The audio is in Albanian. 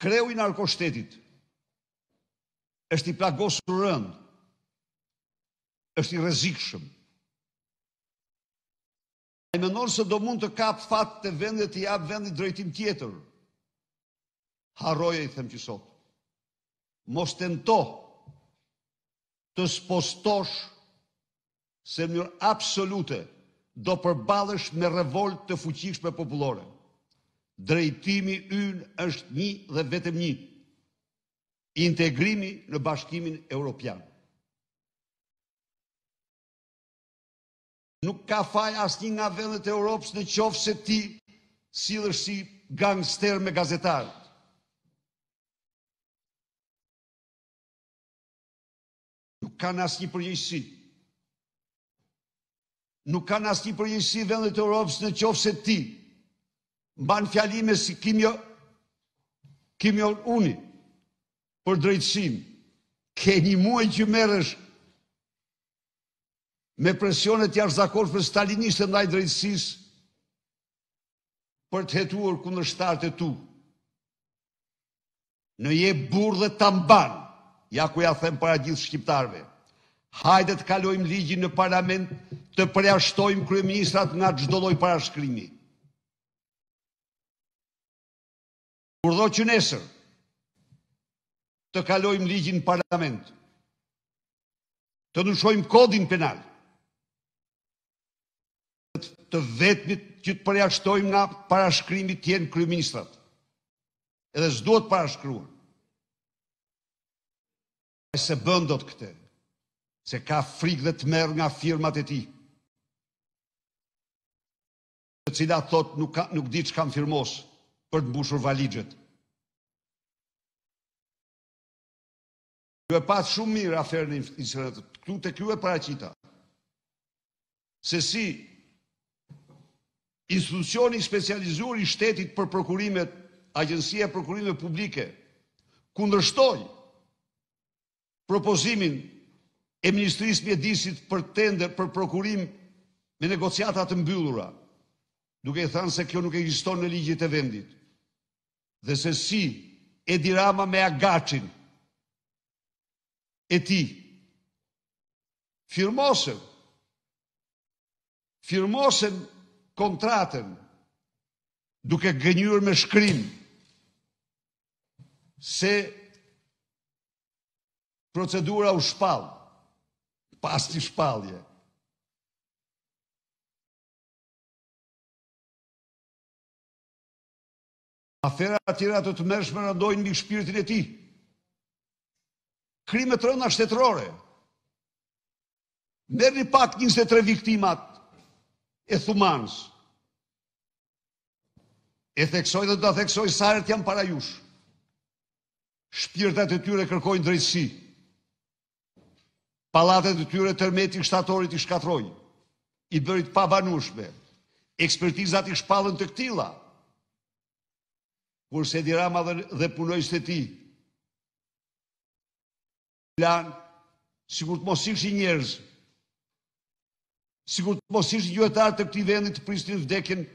kreu i narko shtetit, është i plagosë rëndë, është i rezikëshëm. E menonë se do mund të kap fatë të vendet i apë vendit drejtim tjetër, Harroje i them që sot. Mos të nëto të spostosh se mjërë absolute do përbalesh me revolt të fuqishme populore drejtimi ynë është një dhe vetëm një, integrimi në bashkimin europian. Nuk ka faj asë një nga vendet e Europës në qofë se ti silër si gangster me gazetarët. Nuk ka në asë një përgjësi. Nuk ka në asë një përgjësi vendet e Europës në qofë se ti gangster me gazetarët mban fjalime si kimjo, kimjo uni, për drejtsim ke një muaj që merësh me presionet jashtë zakon për staliniste ndaj drejtsis për të hetuar kundër shtarët e tu. Në je burë dhe të mban, ja ku ja them para gjithë shqiptarve, hajde të kalojmë ligjin në parlament të preashtojmë kryeministrat nga çdo lloj parashkrimi. kur do që nesër të kalojmë ligjin parlament, të nëshojmë kodin penal, të vetëmit që të shtojmë nga parashkrimit tjenë kryministrat, edhe zduhet parashkruar. E se bëndot këte, se ka frikë dhe të merë nga firmat e ti, që cila thot nuk, ka, nuk di që kam firmosë, për të mbushur valigjet. Kjo e pas shumë mirë aferë në internetë, këtu të kjo e paracita. Se si institucioni specializuar i shtetit për prokurimet, agjensia prokurimet publike, kundërshtoj propozimin e Ministrisë Mjedisit për tender, për prokurim me negociatat të mbyllura, duke e thanë se kjo nuk e gjiston në ligjit e vendit dhe se si e dirama me agacin e ti, firmosën kontratën duke gënyur me shkrim, se procedura u shpalë, pas të shpalje, Afera atjera të të mershme rëndojnë mbi shpiritin e ti. Krimet të rënda shtetërore. Merë një pak 23 viktimat e thumanës. E theksoj dhe të theksoj sarët jam para jush. Shpirtat e tyre kërkojnë drejtësi. Palatet e tyre tërmeti shtatorit i shkatrojnë. I bërit pa banushme. Ekspertizat i shpallën të këtila. Shpirtat e tyre kërkojnë drejtësi kur se di rama dhe, punoj së ti. Plan, si kur të mos ishi njerëz, si kur të mos ishi gjuetar të këti vendit të pristin vdekin,